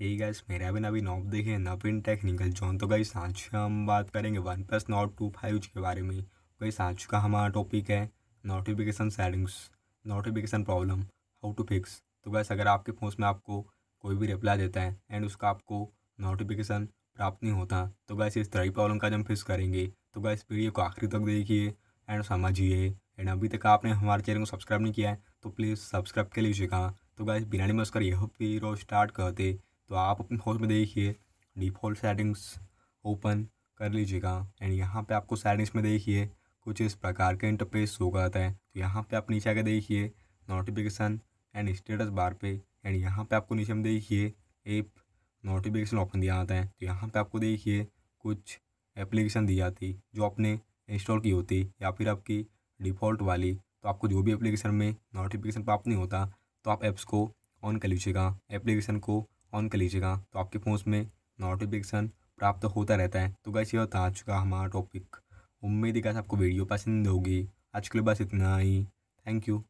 यही गाइस मेरा भी नवी नॉब देखे नवीन टेक्निकल जोन तो गाइस आज हम बात करेंगे OnePlus Nord two five के बारे में गाइस आज का हमारा टॉपिक है notification settings notification problem how to fix तो गाइस अगर आपके फ़ोन में आपको कोई भी रिप्लाई देता है एंड उसका आपको नोटिफिकेशन प्राप्त नहीं होता तो गैस इस तरह की प्रॉब्लम का हम फिक्स करेंगे तो गैस वीडियो को आखिरी तक देखिए एंड समझिए एंड अभी तक आपने हमारे चैनल को सब्सक्राइब नहीं किया है तो प्लीज़ सब्सक्राइब कर लीजिएगा तो गैस बिना मस्कर यह वीडियो स्टार्ट करते तो आप अपने फ़ोन में देखिए डिफ़ॉल्ट सेटिंग्स ओपन कर लीजिएगा एंड यहाँ पे आपको सेटिंग्स में देखिए कुछ इस प्रकार के इंटरफेस हो गया है तो यहाँ पे आप नीचे आकर देखिए नोटिफिकेशन एंड स्टेटस बार पे एंड यहाँ पे आपको नीचे में देखिए एप नोटिफिकेशन ऑप्शन दिया जाता है तो यहाँ पे आपको देखिए कुछ एप्लीकेशन दी जाती जो आपने इंस्टॉल की होती या फिर आपकी डिफ़ॉल्ट वाली तो आपको जो भी एप्लीकेशन में नोटिफिकेशन प्राप्त नहीं होता तो आप ऐप्स को ऑन कर लीजिएगा एप्लीकेशन को ऑन कर लीजिएगा तो आपके फ़ोन में नोटिफिकेशन प्राप्त होता रहता है तो गैस ये होता आज का हमारा टॉपिक उम्मीद है आपको वीडियो पसंद होगी आज के लिए बस इतना ही थैंक यू